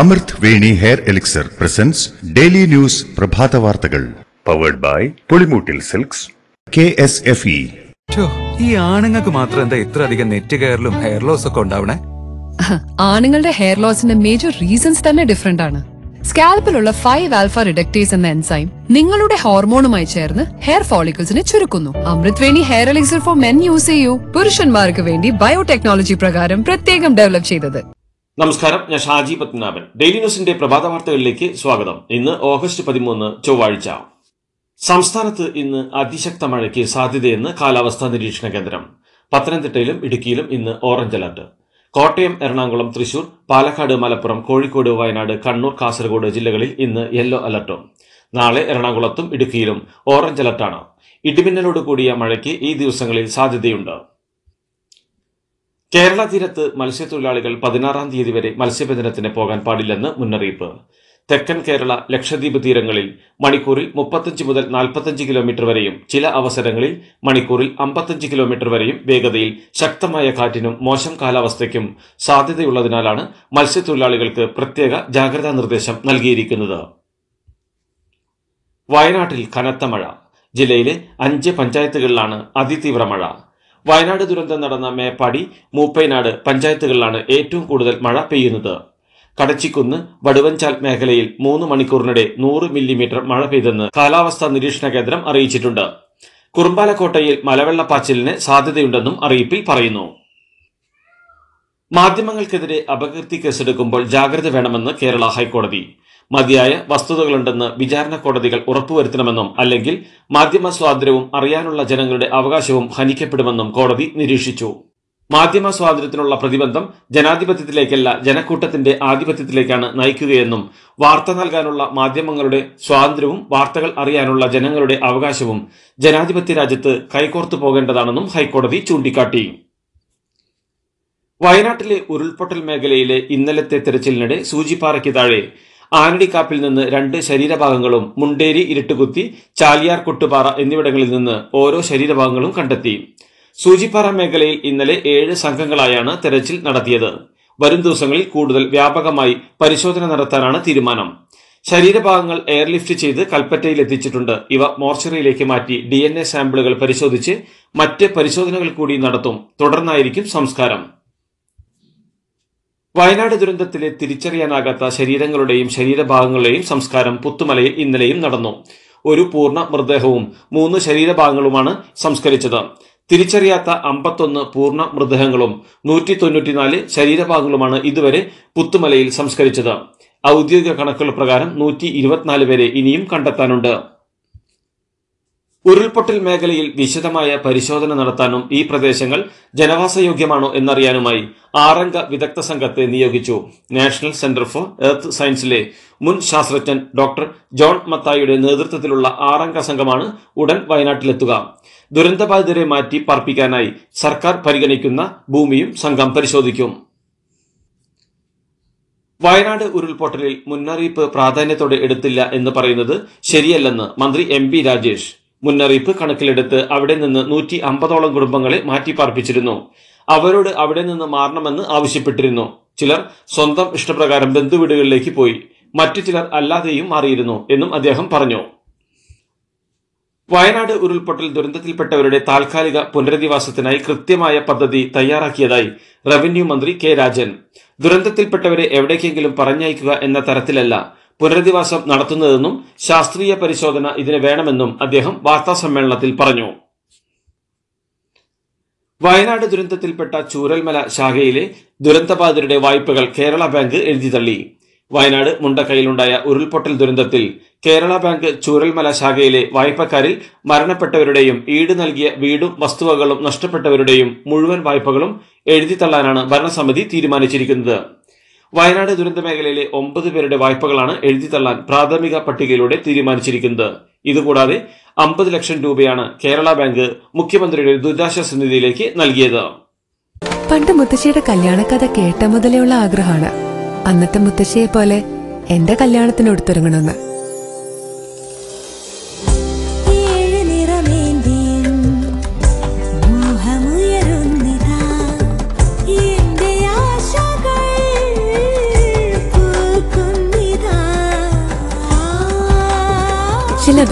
അമൃത് Veni hair elixir presents daily news പ്രഭാത വാർത്തകൾ powered by Pulimoottil silks K S F E ഈ ആണുങ്ങൾക്ക് മാത്രം എന്താ ഇത്ര അധികം നെറ്റ് കെയറിലും ഹെയർ ലോസ് ഒക്കെ ഉണ്ടാവണേ ആണുങ്ങളുടെ ഹെയർ ലോസിന്റെ മേജർ റീസൺസ് തന്നെ ഡിഫറെന്റ് ആണ് സ്കാൽപ്പിലുള്ള ഫൈവ് ആൽഫ റിഡക്റ്റേസ് എന്ന എൻസൈം നിങ്ങളുടെ ഹോർമോണുമായി ചേർന്ന് ഹെയർ ഫോളിക്കിൾസിനെ ചുരുക്കുന്നു Amritveni hair elixir for men use ചെയ്യൂ പുരുഷന്മാർക്ക് വേണ്ടി ബയോടെക്നോളജി പ്രകാരം പ്രത്യേകം ഡെവലപ്പ് ചെയ്തത് നമസ്കാരം ഞാൻ ഷാജി പത്മനാഭൻ ഡെയിലി ന്യൂസിന്റെ പ്രഭാത വാർത്തകളിലേക്ക് സ്വാഗതം ഇന്ന് ഓഗസ്റ്റ് പതിമൂന്ന് ചൊവ്വാഴ്ച സംസ്ഥാനത്ത് ഇന്ന് അതിശക്ത മഴയ്ക്ക് സാധ്യതയെന്ന് കാലാവസ്ഥാ നിരീക്ഷണ കേന്ദ്രം പത്തനംതിട്ടയിലും ഇടുക്കിയിലും ഇന്ന് ഓറഞ്ച് അലർട്ട് കോട്ടയം എറണാകുളം തൃശൂർ പാലക്കാട് മലപ്പുറം കോഴിക്കോട് വയനാട് കണ്ണൂർ കാസർഗോഡ് ജില്ലകളിൽ ഇന്ന് യെല്ലോ അലർട്ടും നാളെ എറണാകുളത്തും ഇടുക്കിയിലും ഓറഞ്ച് അലർട്ടാണ് ഇടിമിന്നലോട് കൂടിയ മഴയ്ക്ക് ഈ ദിവസങ്ങളിൽ സാധ്യതയുണ്ട് കേരള തീരത്ത് മത്സ്യത്തൊഴിലാളികൾ പതിനാറാം തീയതി വരെ മത്സ്യബന്ധനത്തിന് പോകാൻ പാടില്ലെന്ന് മുന്നറിയിപ്പ് തെക്കൻ കേരള ലക്ഷദ്വീപ് തീരങ്ങളിൽ മണിക്കൂറിൽ മുപ്പത്തഞ്ച് മുതൽ നാൽപ്പത്തഞ്ച് കിലോമീറ്റർ വരെയും ചില അവസരങ്ങളിൽ മണിക്കൂറിൽ അമ്പത്തഞ്ച് കിലോമീറ്റർ വരെയും വേഗതയിൽ ശക്തമായ കാറ്റിനും മോശം കാലാവസ്ഥയ്ക്കും സാധ്യതയുള്ളതിനാലാണ് മത്സ്യത്തൊഴിലാളികൾക്ക് പ്രത്യേക ജാഗ്രതാ നിർദ്ദേശം നൽകിയിരിക്കുന്നത് വയനാട്ടിൽ കനത്ത മഴ ജില്ലയിലെ അഞ്ച് പഞ്ചായത്തുകളിലാണ് അതിതീവ്ര മഴ വയനാട് ദുരന്തം നടന്ന മേപ്പാടി മൂപ്പൈനാട് പഞ്ചായത്തുകളിലാണ് ഏറ്റവും കൂടുതൽ മഴ പെയ്യുന്നത് കടച്ചിക്കുന്ന് വടുവൻചാൽ മേഖലയിൽ മൂന്ന് മണിക്കൂറിനിടെ നൂറ് മില്ലിമീറ്റർ മഴ പെയ്തെന്ന് കാലാവസ്ഥാ നിരീക്ഷണ കേന്ദ്രം അറിയിച്ചിട്ടുണ്ട് കുറുമ്പാലക്കോട്ടയിൽ മലവെള്ളപ്പാച്ചിലിന് സാധ്യതയുണ്ടെന്നും അറിയിപ്പിൽ പറയുന്നു മാധ്യമങ്ങൾക്കെതിരെ അപകീർത്തി കേസെടുക്കുമ്പോൾ ജാഗ്രത വേണമെന്ന് കേരള ഹൈക്കോടതി മതിയായ വസ്തുതകളുണ്ടെന്ന് വിചാരണ കോടതികൾ ഉറപ്പുവരുത്തണമെന്നും അല്ലെങ്കിൽ മാധ്യമ സ്വാതന്ത്ര്യവും അറിയാനുള്ള ജനങ്ങളുടെ അവകാശവും ഹനിക്കപ്പെടുമെന്നും കോടതി നിരീക്ഷിച്ചു മാധ്യമ സ്വാതന്ത്ര്യത്തിനുള്ള പ്രതിബന്ധം ജനാധിപത്യത്തിലേക്കല്ല ജനക്കൂട്ടത്തിന്റെ ആധിപത്യത്തിലേക്കാണ് നയിക്കുകയെന്നും വാർത്ത നൽകാനുള്ള മാധ്യമങ്ങളുടെ സ്വാതന്ത്ര്യവും വാർത്തകൾ അറിയാനുള്ള ജനങ്ങളുടെ അവകാശവും ജനാധിപത്യ രാജ്യത്ത് കൈകോർത്തു പോകേണ്ടതാണെന്നും ഹൈക്കോടതി ചൂണ്ടിക്കാട്ടി വയനാട്ടിലെ ഉരുൾപൊട്ടൽ മേഖലയിലെ ഇന്നലത്തെ തെരച്ചിലിനിടെ സൂചിപ്പാറയ്ക്ക് താഴെ ആനടിക്കാപ്പിൽ നിന്ന് രണ്ട് ശരീരഭാഗങ്ങളും മുണ്ടേരി ഇരുട്ടുകുത്തി ചാലിയാർ കുട്ടുപാറ എന്നിവിടങ്ങളിൽ നിന്ന് ഓരോ ശരീരഭാഗങ്ങളും കണ്ടെത്തി സൂചിപ്പാറ മേഖലയിൽ ഇന്നലെ ഏഴ് സംഘങ്ങളായാണ് തെരച്ചിൽ നടത്തിയത് വരും ദിവസങ്ങളിൽ കൂടുതൽ വ്യാപകമായി പരിശോധന നടത്താനാണ് തീരുമാനം ശരീരഭാഗങ്ങൾ എയർലിഫ്റ്റ് ചെയ്ത് കൽപ്പറ്റയിൽ എത്തിച്ചിട്ടുണ്ട് ഇവ മോർച്ചറിയിലേക്ക് മാറ്റി ഡി സാമ്പിളുകൾ പരിശോധിച്ച് മറ്റ് പരിശോധനകൾ കൂടി നടത്തും തുടർന്നായിരിക്കും സംസ്കാരം വയനാട് ദുരന്തത്തിലെ തിരിച്ചറിയാനാകാത്ത ശരീരങ്ങളുടെയും ശരീരഭാഗങ്ങളുടെയും സംസ്കാരം പുത്തുമലയിൽ ഇന്നലെയും നടന്നു ഒരു പൂർണ്ണ മൃതദേഹവും മൂന്ന് ശരീരഭാഗങ്ങളുമാണ് സംസ്കരിച്ചത് തിരിച്ചറിയാത്ത അമ്പത്തൊന്ന് പൂർണ്ണ മൃതദേഹങ്ങളും നൂറ്റി തൊണ്ണൂറ്റിനാല് ശരീരഭാഗങ്ങളുമാണ് ഇതുവരെ പുത്തുമലയിൽ സംസ്കരിച്ചത് ഔദ്യോഗിക കണക്കുകൾ പ്രകാരം നൂറ്റി ഇരുപത്തിനാല് പേരെ ഇനിയും കണ്ടെത്താനുണ്ട് ഉരുൾപൊട്ടൽ മേഖലയിൽ വിശദമായ പരിശോധന നടത്താനും ഈ പ്രദേശങ്ങൾ ജനവാസയോഗ്യമാണോ എന്നറിയാനുമായി ആറംഗ വിദഗ്ധ സംഘത്തെ നിയോഗിച്ചു നാഷണൽ സെന്റർ ഫോർ എർത്ത് സയൻസിലെ മുൻ ശാസ്ത്രജ്ഞൻ ഡോക്ടർ ജോൺ മത്തായിയുടെ നേതൃത്വത്തിലുള്ള ആറംഗ സംഘമാണ് ഉടൻ വയനാട്ടിലെത്തുക ദുരന്തബാധിതരെ മാറ്റി പാർപ്പിക്കാനായി സർക്കാർ പരിഗണിക്കുന്ന ഭൂമിയും സംഘം പരിശോധിക്കും വയനാട് ഉരുൾപൊട്ടലിൽ മുന്നറിയിപ്പ് പ്രാധാന്യത്തോടെ എടുത്തില്ല എന്ന് പറയുന്നത് ശരിയല്ലെന്ന് മന്ത്രി എം രാജേഷ് മുന്നറിയിപ്പ് കണക്കിലെടുത്ത് അവിടെ നിന്ന് നൂറ്റി അമ്പതോളം കുടുംബങ്ങളെ മാറ്റിപ്പാർപ്പിച്ചിരുന്നു അവരോട് അവിടെ നിന്ന് മാറണമെന്ന് ആവശ്യപ്പെട്ടിരുന്നു ചിലർ സ്വന്തം ഇഷ്ടപ്രകാരം ബന്ധുവീടുകളിലേക്ക് പോയി മറ്റു ചിലർ അല്ലാതെയും മാറിയിരുന്നു എന്നും അദ്ദേഹം പറഞ്ഞു വയനാട് ഉരുൾപൊട്ടൽ ദുരന്തത്തിൽപ്പെട്ടവരുടെ താൽക്കാലിക പുനരധിവാസത്തിനായി കൃത്യമായ പദ്ധതി തയ്യാറാക്കിയതായി റവന്യൂ മന്ത്രി കെ രാജൻ ദുരന്തത്തിൽപ്പെട്ടവരെ എവിടേക്കെങ്കിലും പറഞ്ഞയക്കുക എന്ന തരത്തിലല്ല പുനരധിവാസം നടത്തുന്നതെന്നും ശാസ്ത്രീയ പരിശോധന ഇതിന് വേണമെന്നും അദ്ദേഹം സമ്മേളനത്തിൽ പറഞ്ഞു വയനാട് ദുരന്തത്തിൽപ്പെട്ട ചൂരൽമല ശാഖയിലെ ദുരന്തബാധിതരുടെ വായ്പകൾ കേരള ബാങ്ക് തള്ളി വയനാട് മുണ്ടക്കൈയിലുണ്ടായ ഉരുൾപൊട്ടൽ ദുരന്തത്തിൽ കേരള ബാങ്ക് ചൂരൽമല ശാഖയിലെ വായ്പക്കാരിൽ മരണപ്പെട്ടവരുടെയും ഈട് നൽകിയ വീടും വസ്തുവകളും നഷ്ടപ്പെട്ടവരുടെയും മുഴുവൻ വായ്പകളും തള്ളാനാണ് ഭരണസമിതി തീരുമാനിച്ചിരിക്കുന്നത് വയനാട് ദുരന്ത മേഖലയിലെ ഒമ്പത് പേരുടെ വായ്പകളാണ് തള്ളാൻ പ്രാഥമിക പട്ടികയിലൂടെ തീരുമാനിച്ചിരിക്കുന്നത് ഇതുകൂടാതെ അമ്പത് ലക്ഷം രൂപയാണ് കേരള ബാങ്ക് മുഖ്യമന്ത്രിയുടെ ദുരിതാശ്വാസ നിധിയിലേക്ക് നൽകിയത് പണ്ട് മുത്തശ്ശിയുടെ കല്യാണക്കഥ കേട്ട ഉള്ള ആഗ്രഹമാണ് അന്നത്തെ മുത്തശ്ശിയെ പോലെ എന്റെ കല്യാണത്തിന് എടുത്തിറങ്ങണമെന്ന്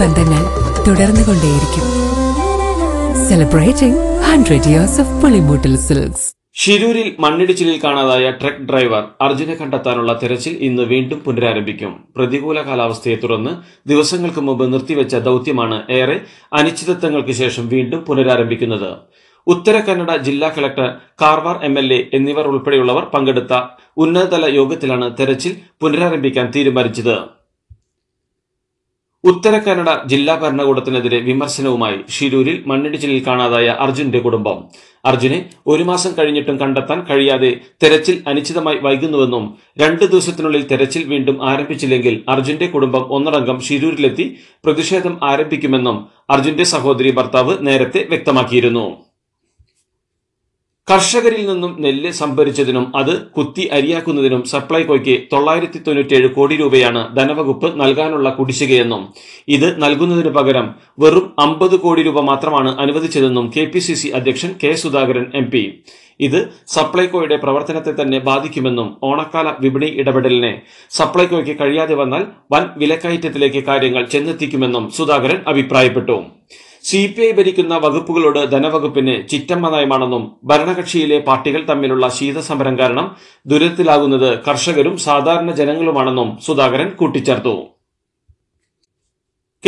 ബന്ധങ്ങൾ തുടർന്നു കൊണ്ടേയിരിക്കും celebrating hundred years of Pulimoottil silks ഷിരൂരിൽ മണ്ണിടിച്ചിലിൽ കാണാതായ ട്രക്ക് ഡ്രൈവർ അർജുനെ കണ്ടെത്താനുള്ള തെരച്ചിൽ ഇന്ന് വീണ്ടും പുനരാരംഭിക്കും പ്രതികൂല കാലാവസ്ഥയെ തുടർന്ന് ദിവസങ്ങൾക്ക് മുമ്പ് നിർത്തിവെച്ച ദൗത്യമാണ് ഏറെ അനിശ്ചിതത്വങ്ങൾക്ക് ശേഷം വീണ്ടും പുനരാരംഭിക്കുന്നത് ഉത്തര കന്നഡ ജില്ലാ collector Karwar M L A എന്നിവർ ഉൾപ്പെടെയുള്ളവർ പങ്കെടുത്ത ഉന്നതതല യോഗത്തിലാണ് തെരച്ചിൽ പുനരാരംഭിക്കാൻ തീരുമാനിച്ചത് ഉത്തര കന്നഡ ജില്ലാ ഭരണകൂടത്തിനെതിരെ വിമർശനവുമായി ഷിരൂരിൽ മണ്ണിടിച്ചിലിൽ കാണാതായ അർജുന്റെ കുടുംബം അർജുനെ ഒരു മാസം കഴിഞ്ഞിട്ടും കണ്ടെത്താൻ കഴിയാതെ തെരച്ചിൽ അനിശ്ചിതമായി വൈകുന്നുവെന്നും രണ്ട് ദിവസത്തിനുള്ളിൽ തെരച്ചിൽ വീണ്ടും ആരംഭിച്ചില്ലെങ്കിൽ അർജുന്റെ കുടുംബം ഒന്നടങ്കം ഷിരൂരിലെത്തി പ്രതിഷേധം ആരംഭിക്കുമെന്നും അർജുന്റെ സഹോദരി ഭർത്താവ് നേരത്തെ വ്യക്തമാക്കിയിരുന്നു കർഷകരിൽ നിന്നും നെല്ല് സംഭരിച്ചതിനും അത് കുത്തി അരിയാക്കുന്നതിനും സപ്ലൈകോയ്ക്ക് തൊള്ളായിരത്തി തൊണ്ണൂറ്റേഴ് കോടി രൂപയാണ് ധനവകുപ്പ് നൽകാനുള്ള കുടിശ്ശികയെന്നും ഇത് നൽകുന്നതിന് പകരം വെറും അമ്പത് കോടി രൂപ മാത്രമാണ് അനുവദിച്ചതെന്നും കെ അധ്യക്ഷൻ കെ സുധാകരൻ എം ഇത് സപ്ലൈകോയുടെ പ്രവർത്തനത്തെ തന്നെ ബാധിക്കുമെന്നും ഓണക്കാല വിപണി ഇടപെടലിനെ സപ്ലൈകോയ്ക്ക് കഴിയാതെ വന്നാൽ വൻ വിലക്കയറ്റത്തിലേക്ക് കാര്യങ്ങൾ ചെന്നെത്തിക്കുമെന്നും സുധാകരൻ അഭിപ്രായപ്പെട്ടു സി പി ഐ ഭരിക്കുന്ന വകുപ്പുകളോട് ധനവകുപ്പിന് ചിറ്റമ്മ നയമാണെന്നും ഭരണകക്ഷിയിലെ പാർട്ടികൾ തമ്മിലുള്ള ശീതസമരം കാരണം ദുരിതത്തിലാകുന്നത് കർഷകരും സാധാരണ ജനങ്ങളുമാണെന്നും സുധാകരൻ കൂട്ടിച്ചേർത്തു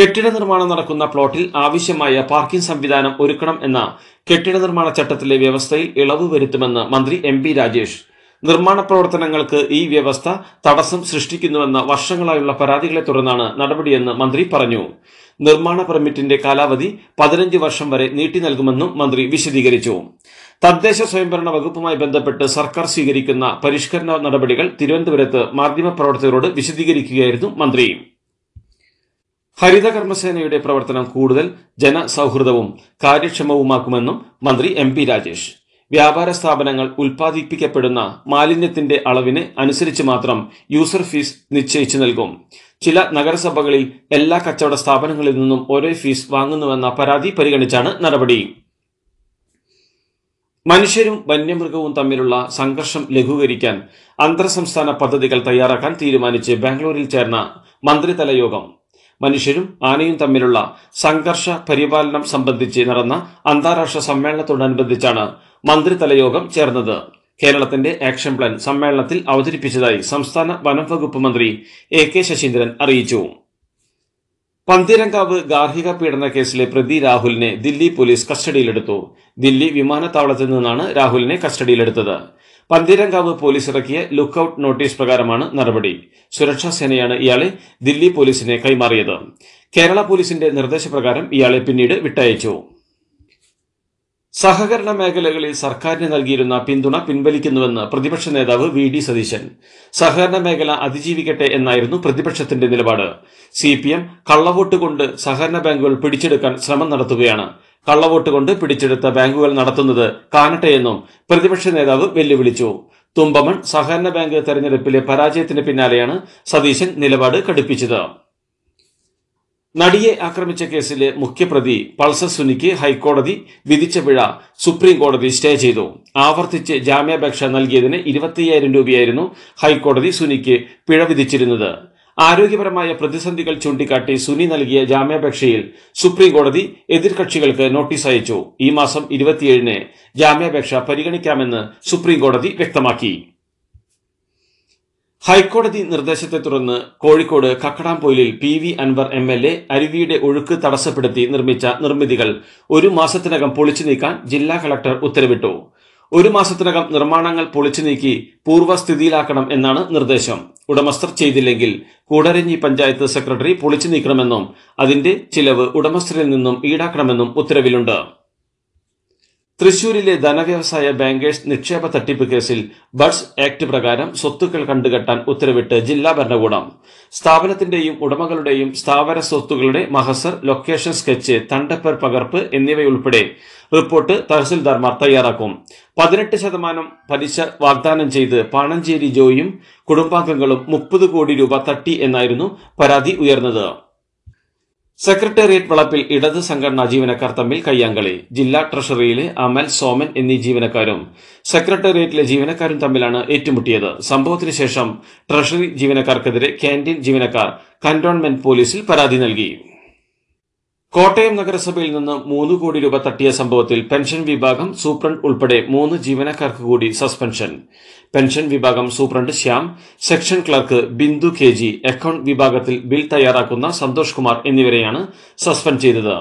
കെട്ടിട നിർമ്മാണം നടക്കുന്ന പ്ലോട്ടിൽ ആവശ്യമായ പാർക്കിംഗ് സംവിധാനം ഒരുക്കണം എന്ന കെട്ടിട നിർമ്മാണ ചട്ടത്തിലെ വ്യവസ്ഥയിൽ ഇളവ് വരുത്തുമെന്ന് മന്ത്രി എം രാജേഷ് നിർമ്മാണ പ്രവർത്തനങ്ങൾക്ക് ഈ വ്യവസ്ഥ തടസ്സം സൃഷ്ടിക്കുന്നുവെന്ന വർഷങ്ങളായുള്ള പരാതികളെ തുടർന്നാണ് നടപടിയെന്ന് മന്ത്രി പറഞ്ഞു നിർമ്മാണ പെർമിറ്റിന്റെ കാലാവധി പതിനഞ്ച് വർഷം വരെ നീട്ടി നൽകുമെന്നും മന്ത്രി വിശദീകരിച്ചു തദ്ദേശ സ്വയംഭരണ വകുപ്പുമായി ബന്ധപ്പെട്ട് സർക്കാർ സ്വീകരിക്കുന്ന പരിഷ്കരണ നടപടികൾ തിരുവനന്തപുരത്ത് മാധ്യമപ്രവർത്തകരോട് വിശദീകരിക്കുകയായിരുന്നു മന്ത്രി ഹരിതകർമ്മസേനയുടെ പ്രവർത്തനം കൂടുതൽ ജനസൗഹൃദവും കാര്യക്ഷമവുമാക്കുമെന്നും മന്ത്രി എം രാജേഷ് വ്യാപാര സ്ഥാപനങ്ങൾ ഉൽപ്പാദിപ്പിക്കപ്പെടുന്ന മാലിന്യത്തിന്റെ അളവിന് അനുസരിച്ച് മാത്രം യൂസർ ഫീസ് നിശ്ചയിച്ചു നൽകും ചില നഗരസഭകളിൽ എല്ലാ കച്ചവട സ്ഥാപനങ്ങളിൽ നിന്നും ഒരേ ഫീസ് വാങ്ങുന്നുവെന്ന പരാതി പരിഗണിച്ചാണ് നടപടി മനുഷ്യരും വന്യമൃഗവും തമ്മിലുള്ള സംഘർഷം ലഘൂകരിക്കാൻ അന്തർ സംസ്ഥാന പദ്ധതികൾ തയ്യാറാക്കാൻ തീരുമാനിച്ച് ബാംഗ്ലൂരിൽ ചേർന്ന മന്ത്രിതല യോഗം മനുഷ്യരും ആനയും തമ്മിലുള്ള സംഘർഷ പരിപാലനം സംബന്ധിച്ച് നടന്ന അന്താരാഷ്ട്ര സമ്മേളനത്തോടനുബന്ധിച്ചാണ് മന്ത്രിതല യോഗം ചേർന്നത് കേരളത്തിന്റെ ആക്ഷൻ പ്ലാൻ സമ്മേളനത്തിൽ അവതരിപ്പിച്ചതായി സംസ്ഥാന വനം വകുപ്പ് മന്ത്രി എ കെ ശശീന്ദ്രൻ അറിയിച്ചു പന്തീരങ്കാവ് ഗാർഹിക പീഡന കേസിലെ പ്രതി രാഹുലിനെ ദില്ലി പോലീസ് കസ്റ്റഡിയിലെടുത്തു ദില്ലി വിമാനത്താവളത്തിൽ നിന്നാണ് രാഹുലിനെ കസ്റ്റഡിയിലെടുത്തത് പന്തീരങ്കാവ് പോലീസ് ഇറക്കിയ ഔട്ട് നോട്ടീസ് പ്രകാരമാണ് നടപടി സുരക്ഷാ സേനയാണ് ഇയാളെ ദില്ലി പോലീസിനെ കൈമാറിയത് കേരള പോലീസിന്റെ നിർദ്ദേശപ്രകാരം ഇയാളെ പിന്നീട് വിട്ടയച്ചു സഹകരണ മേഖലകളിൽ സർക്കാരിന് നൽകിയിരുന്ന പിന്തുണ പിൻവലിക്കുന്നുവെന്ന് പ്രതിപക്ഷ നേതാവ് വി ഡി സതീശൻ സഹകരണ മേഖല അതിജീവിക്കട്ടെ എന്നായിരുന്നു പ്രതിപക്ഷത്തിന്റെ നിലപാട് സി പി എം കള്ളവോട്ട് കൊണ്ട് സഹകരണ ബാങ്കുകൾ പിടിച്ചെടുക്കാൻ ശ്രമം നടത്തുകയാണ് കള്ളവോട്ട് കൊണ്ട് പിടിച്ചെടുത്ത ബാങ്കുകൾ നടത്തുന്നത് കാണട്ടെയെന്നും പ്രതിപക്ഷ നേതാവ് വെല്ലുവിളിച്ചു തുമ്പമൺ സഹകരണ ബാങ്ക് തെരഞ്ഞെടുപ്പിലെ പരാജയത്തിന് പിന്നാലെയാണ് സതീശൻ നിലപാട് കടുപ്പിച്ചത് നടിയെ ആക്രമിച്ച കേസിലെ മുഖ്യപ്രതി പൾസർ സുനിക്ക് ഹൈക്കോടതി വിധിച്ച പിഴ സുപ്രീം കോടതി സ്റ്റേ ചെയ്തു ആവർത്തിച്ച് ജാമ്യാപേക്ഷ നൽകിയതിന് ഇരുപത്തിയ്യായിരം രൂപയായിരുന്നു ഹൈക്കോടതി സുനിക്ക് പിഴ വിധിച്ചിരുന്നത് ആരോഗ്യപരമായ പ്രതിസന്ധികൾ ചൂണ്ടിക്കാട്ടി സുനി നൽകിയ ജാമ്യാപേക്ഷയിൽ സുപ്രീം കോടതി എതിർകക്ഷികൾക്ക് നോട്ടീസ് അയച്ചു ഈ മാസം ഇരുപത്തിയേഴിന് ജാമ്യാപേക്ഷ പരിഗണിക്കാമെന്ന് സുപ്രീം കോടതി വ്യക്തമാക്കി ഹൈക്കോടതി നിർദ്ദേശത്തെ തുടർന്ന് കോഴിക്കോട് കക്കടാംപൊയിലിൽ P V Anvar M L A അരുവിയുടെ ഒഴുക്ക് തടസ്സപ്പെടുത്തി നിർമ്മിച്ച നിർമ്മിതികൾ ഒരു മാസത്തിനകം പൊളിച്ചു നീക്കാൻ ജില്ലാ കളക്ടർ ഉത്തരവിട്ടു ഒരു മാസത്തിനകം നിർമ്മാണങ്ങൾ പൊളിച്ചു നീക്കി പൂർവ്വസ്ഥിതിയിലാക്കണം എന്നാണ് നിർദ്ദേശം ഉടമസ്ഥർ ചെയ്തില്ലെങ്കിൽ കൂടരഞ്ഞി പഞ്ചായത്ത് സെക്രട്ടറി പൊളിച്ചു നീക്കണമെന്നും അതിന്റെ ചിലവ് ഉടമസ്ഥരിൽ നിന്നും ഈടാക്കണമെന്നും ഉത്തരവിലുണ്ട് തൃശൂരിലെ ധനവ്യവസായ ബാങ്കേഴ്സ് നിക്ഷേപ തട്ടിപ്പ് കേസിൽ ബഡ്സ് ആക്ട് പ്രകാരം സ്വത്തുക്കൾ കണ്ടുകെട്ടാൻ ഉത്തരവിട്ട് ജില്ലാ ഭരണകൂടം സ്ഥാപനത്തിന്റെയും ഉടമകളുടെയും സ്ഥാവര സ്വത്തുക്കളുടെ മഹസർ ലൊക്കേഷൻ സ്കെച്ച് തണ്ടപ്പർ പകർപ്പ് എന്നിവയുൾപ്പെടെ റിപ്പോർട്ട് തഹസിൽദാർമാർ തയ്യാറാക്കും പതിനെട്ട് ശതമാനം പലിശ വാഗ്ദാനം ചെയ്ത് പാണഞ്ചേരി ജോയും കുടുംബാംഗങ്ങളും മുപ്പത് കോടി രൂപ തട്ടി എന്നായിരുന്നു പരാതി ഉയർന്നത് സെക്രട്ടേറിയറ്റ് വളപ്പിൽ ഇടത് സംഘടനാ ജീവനക്കാർ തമ്മിൽ കയ്യാങ്കളി ജില്ലാ ട്രഷറിയിലെ അമൽ സോമൻ എന്നീ ജീവനക്കാരും സെക്രട്ടേറിയറ്റിലെ ജീവനക്കാരും തമ്മിലാണ് ഏറ്റുമുട്ടിയത് സംഭവത്തിന് ശേഷം ട്രഷറി ജീവനക്കാർക്കെതിരെ കാന്റീൻ ജീവനക്കാർ കന്റോൺമെന്റ് പോലീസിൽ പരാതി നൽകിയിരുന്നു കോട്ടയം നഗരസഭയിൽ നിന്ന് മൂന്ന് കോടി രൂപ തട്ടിയ സംഭവത്തിൽ പെൻഷൻ വിഭാഗം സൂപ്രണ്ട് ഉൾപ്പെടെ മൂന്ന് ജീവനക്കാർക്ക് കൂടി സസ്പെൻഷൻ പെൻഷൻ വിഭാഗം superintendent Shyam section clerk Bindu K G account വിഭാഗത്തിൽ ബിൽ തയ്യാറാക്കുന്ന സന്തോഷ് കുമാർ എന്നിവരെയാണ് സസ്പെൻഡ് ചെയ്തത്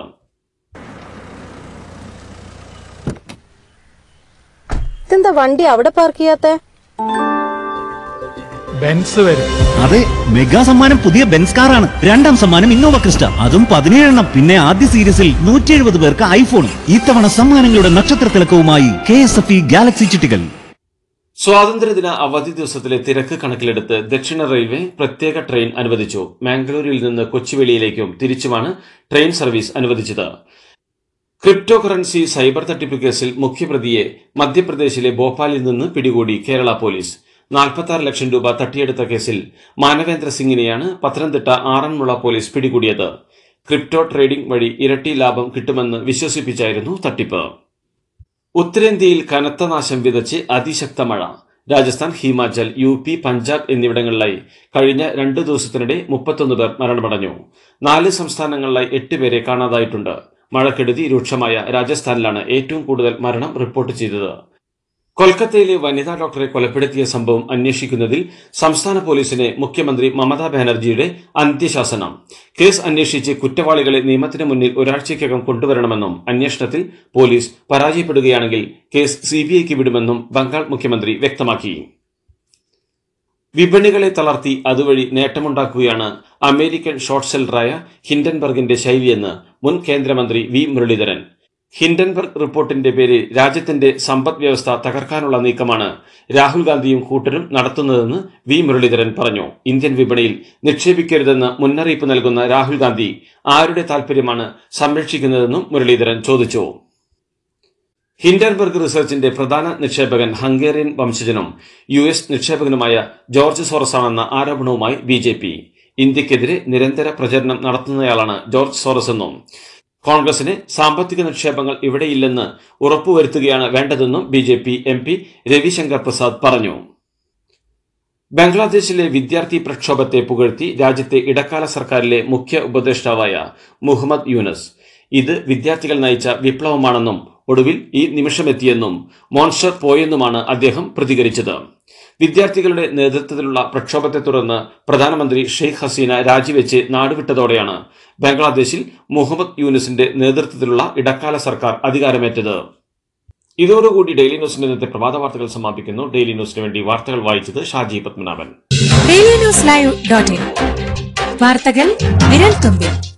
എന്താ വണ്ടി അവിടെ പാർക്ക് ചെയ്യാത്തേ ബെൻസ് വരും അതെ മെഗാ സമ്മാനം പുതിയ ബെൻസ് കാർ ആണ് രണ്ടാം സമ്മാനം ഇന്നോവ ക്രിസ്റ്റ അതും പതിനേഴെണ്ണം പിന്നെ ആദ്യ സീരീസിൽ നൂറ്റി എഴുപത് പേർക്ക് ഐഫോൺ ഇത്തവണ സമ്മാനങ്ങളുടെ നക്ഷത്ര തിളക്കവുമായി K S F E galaxy ചിട്ടികൾ സ്വാതന്ത്ര്യദിന അവധി ദിവസത്തിലെ തിരക്ക് കണക്കിലെടുത്ത് ദക്ഷിണ റെയിൽവേ പ്രത്യേക ട്രെയിൻ അനുവദിച്ചു മാംഗ്ലൂരിൽ നിന്ന് കൊച്ചുവേളിയിലേക്കും തിരിച്ചുമാണ് ട്രെയിൻ സർവീസ് അനുവദിച്ചത് ക്രിപ്റ്റോ കറൻസി സൈബർ തട്ടിപ്പ് കേസിൽ മുഖ്യപ്രതിയെ മധ്യപ്രദേശിലെ ഭോപ്പാലിൽ നിന്ന് പിടികൂടി കേരള പോലീസ് നാൽപ്പത്താറ് ലക്ഷം രൂപ തട്ടിയെടുത്ത കേസിൽ മാനവേന്ദ്ര സിംഗിനെയാണ് പത്തനംതിട്ട ആറന്മുള പോലീസ് പിടികൂടിയത് ക്രിപ്റ്റോ ട്രേഡിംഗ് വഴി ഇരട്ടി ലാഭം കിട്ടുമെന്ന് വിശ്വസിപ്പിച്ചായിരുന്നു തട്ടിപ്പ് ഉത്തരേന്ത്യയിൽ കനത്ത നാശം വിതച്ച് അതിശക്ത മഴ രാജസ്ഥാൻ ഹിമാചൽ യു പി പഞ്ചാബ് എന്നിവിടങ്ങളിലായി കഴിഞ്ഞ രണ്ട് ദിവസത്തിനിടെ മുപ്പത്തൊന്ന് പേർ മരണമടഞ്ഞു നാല് സംസ്ഥാനങ്ങളിലായി എട്ട് പേരെ കാണാതായിട്ടുണ്ട് മഴക്കെടുതി രൂക്ഷമായ രാജസ്ഥാനിലാണ് ഏറ്റവും കൂടുതൽ മരണം റിപ്പോർട്ട് ചെയ്തത് കൊൽക്കത്തയിലെ വനിതാ ഡോക്ടറെ കൊലപ്പെടുത്തിയ സംഭവം അന്വേഷിക്കുന്നതിൽ സംസ്ഥാന പോലീസിന് മുഖ്യമന്ത്രി മമതാ ബാനർജിയുടെ അന്ത്യശാസനം കേസ് അന്വേഷിച്ച് കുറ്റവാളികളെ നിയമത്തിന് മുന്നിൽ ഒരാഴ്ചയ്ക്കകം കൊണ്ടുവരണമെന്നും അന്വേഷണത്തിൽ പോലീസ് പരാജയപ്പെടുകയാണെങ്കിൽ കേസ് സിബിഐക്ക് വിടുമെന്നും ബംഗാൾ മുഖ്യമന്ത്രി വ്യക്തമാക്കി വിപണികളെ തളർത്തി അതുവഴി നേട്ടമുണ്ടാക്കുകയാണ് അമേരിക്കൻ ഷോർട്ട് സെല്ലറായ ഹിൻഡൻബർഗിന്റെ ശൈലിയെന്ന് മുൻ കേന്ദ്രമന്ത്രി വി മുരളീധരൻ ഹിൻഡൻബർഗ് റിപ്പോർട്ടിന്റെ പേരിൽ രാജ്യത്തിന്റെ സമ്പദ് വ്യവസ്ഥ തകർക്കാനുള്ള നീക്കമാണ് രാഹുൽ ഗാന്ധിയും കൂട്ടരും നടത്തുന്നതെന്ന് വി മുരളീധരൻ പറഞ്ഞു ഇന്ത്യൻ വിപണിയിൽ നിക്ഷേപിക്കരുതെന്ന് മുന്നറിയിപ്പ് നൽകുന്ന രാഹുൽ ഗാന്ധി ആരുടെ താൽപര്യമാണ് സംരക്ഷിക്കുന്നതെന്നും മുരളീധരൻ ചോദിച്ചു ഹിൻഡൻബർഗ് റിസർച്ചിന്റെ പ്രധാന നിക്ഷേപകൻ ഹംഗേറിയൻ വംശജനും യു എസ് നിക്ഷേപകനുമായ ജോർജ് സോറസാണെന്ന ആരോപണവുമായി ബി ജെ പി ഇന്ത്യക്കെതിരെ നിരന്തര പ്രചരണം നടത്തുന്നയാളാണ് ജോർജ് സോറസ് എന്നും കോൺഗ്രസിന് സാമ്പത്തിക നിക്ഷേപങ്ങൾ ഇവിടെയില്ലെന്ന് ഉറപ്പുവരുത്തുകയാണ് വേണ്ടതെന്നും B J P M P Ravishankar Prasad പറഞ്ഞു ബംഗ്ലാദേശിലെ വിദ്യാർത്ഥി പ്രക്ഷോഭത്തെ പുകഴ്ത്തി രാജ്യത്തെ ഇടക്കാല സർക്കാരിലെ മുഖ്യ ഉപദേഷ്ടാവായ മുഹമ്മദ് യൂനസ് ഇത് വിദ്യാർത്ഥികൾ നയിച്ച വിപ്ലവമാണെന്നും ഒടുവിൽ ഈ നിമിഷമെത്തിയെന്നും മോൺസ്റ്റർ പോയെന്നുമാണ് അദ്ദേഹം പ്രതികരിച്ചത് വിദ്യാർത്ഥികളുടെ നേതൃത്വത്തിലുള്ള പ്രക്ഷോഭത്തെ തുടർന്ന് പ്രധാനമന്ത്രി ഷെയ്ഖ് ഹസീന രാജിവെച്ച് നാടുവിട്ടതോടെയാണ് ബംഗ്ലാദേശിൽ മുഹമ്മദ് യൂനിസിന്റെ നേതൃത്വത്തിലുള്ള ഇടക്കാല സർക്കാർ അധികാരമേറ്റത് ഇതോടുകൂടി ഡെയിലി ന്യൂസിന്റെ ഇന്നത്തെ പ്രഭാത വാർത്തകൾ സമാപിക്കുന്നു ഡെയിലി ന്യൂസിന് വേണ്ടി വാർത്തകൾ വായിച്ചത് Shaji Padmanabhan daily news live വാർത്തകൾ വിരൽ തുമ്പിൽ